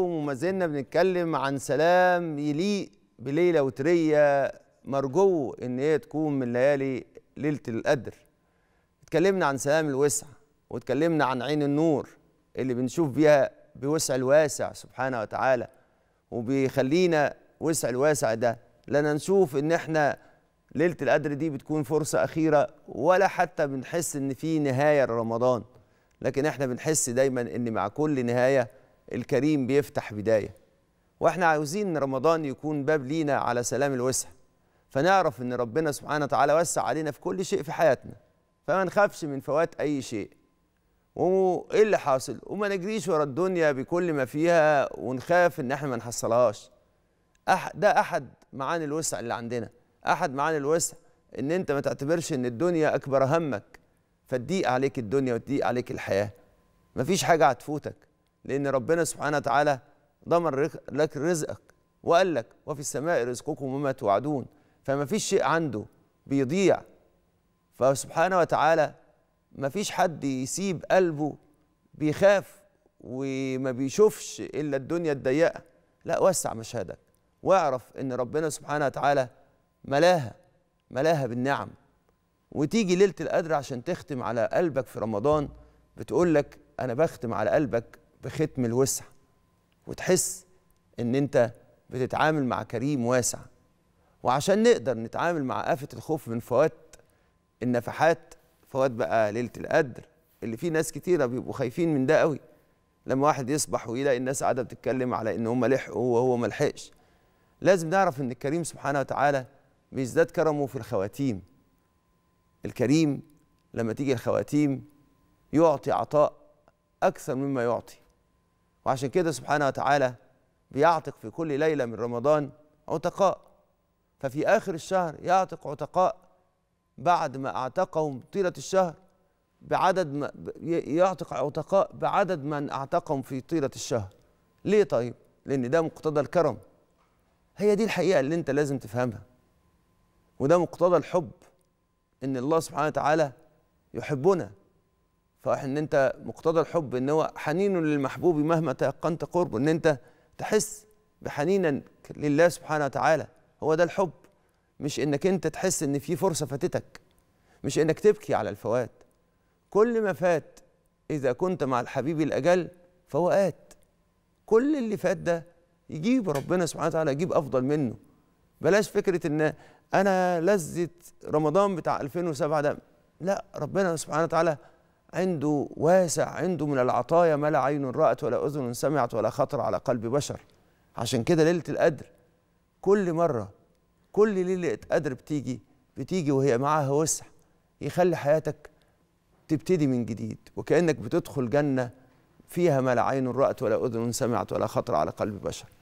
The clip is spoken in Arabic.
معاكم وما زلنا بنتكلم عن سلام يليق بليله وتريه مرجو ان هي تكون من ليالي ليله القدر اتكلمنا عن سلام الوسع واتكلمنا عن عين النور اللي بنشوف بيها بوسع الواسع سبحانه وتعالى وبيخلينا وسع الواسع ده لنا نشوف ان احنا ليله القدر دي بتكون فرصه اخيره ولا حتى بنحس ان في نهايه لرمضان لكن احنا بنحس دايما ان مع كل نهايه الكريم بيفتح بداية وإحنا عاوزين رمضان يكون باب لينا على سلام الوسع فنعرف إن ربنا سبحانه وتعالى وسع علينا في كل شيء في حياتنا فما نخافش من فوات أي شيء وإيه اللي حاصل وما نجريش ورا الدنيا بكل ما فيها ونخاف إن إحنا ما نحصلهاش ده أحد معاني الوسع اللي عندنا أحد معاني الوسع إن أنت ما تعتبرش إن الدنيا أكبر همك فتضيق عليك الدنيا وتضيق عليك الحياة مفيش حاجة هتفوتك لأن ربنا سبحانه وتعالى ضمن لك رزقك وقال لك وفي السماء رزقكم وما توعدون فما فيش شيء عنده بيضيع فسبحانه وتعالى ما فيش حد يسيب قلبه بيخاف وما بيشوفش إلا الدنيا الضيقة لا وسع مشهدك واعرف إن ربنا سبحانه وتعالى ملاها ملاها بالنعم وتيجي ليلة القدر عشان تختم على قلبك في رمضان بتقول لك أنا بختم على قلبك بختم الوسع وتحس ان انت بتتعامل مع كريم واسع وعشان نقدر نتعامل مع آفة الخوف من فوات النفحات فوات بقى ليلة القدر اللي فيه ناس كتيرة بيبقوا خايفين من ده قوي لما واحد يصبح ويلاقي الناس قاعدة بتتكلم على إن هم لحقوا وهو ما لحقش لازم نعرف إن الكريم سبحانه وتعالى بيزداد كرمه في الخواتيم الكريم لما تيجي الخواتيم يعطي عطاء أكثر مما يعطي وعشان كده سبحانه وتعالى بيعتق في كل ليلة من رمضان عتقاء ففي آخر الشهر يعتق عتقاء بعد ما اعتقهم طيلة الشهر بعدد ما يعتق عتقاء بعدد من اعتقهم في طيلة الشهر ليه طيب؟ لأن ده مقتضى الكرم هي دي الحقيقة اللي أنت لازم تفهمها وده مقتضى الحب إن الله سبحانه وتعالى يحبنا ان انت مقتضى الحب ان هو حنين للمحبوب مهما تيقنت قربه ان انت تحس بحنينك لله سبحانه وتعالى هو ده الحب مش انك انت تحس ان في فرصه فاتتك مش انك تبكي على الفوات كل ما فات اذا كنت مع الحبيب الاجل فهو ات كل اللي فات ده يجيب ربنا سبحانه وتعالى يجيب افضل منه بلاش فكره ان انا لذه رمضان بتاع 2007 ده لا ربنا سبحانه وتعالى عنده واسع عنده من العطايا ما لا عين رأت ولا أذن سمعت ولا خطر على قلب بشر عشان كده ليلة القدر كل مرة كل ليلة قدر بتيجي بتيجي وهي معاها وسع يخلي حياتك تبتدي من جديد وكأنك بتدخل جنة فيها ما لا عين رأت ولا أذن سمعت ولا خطر على قلب بشر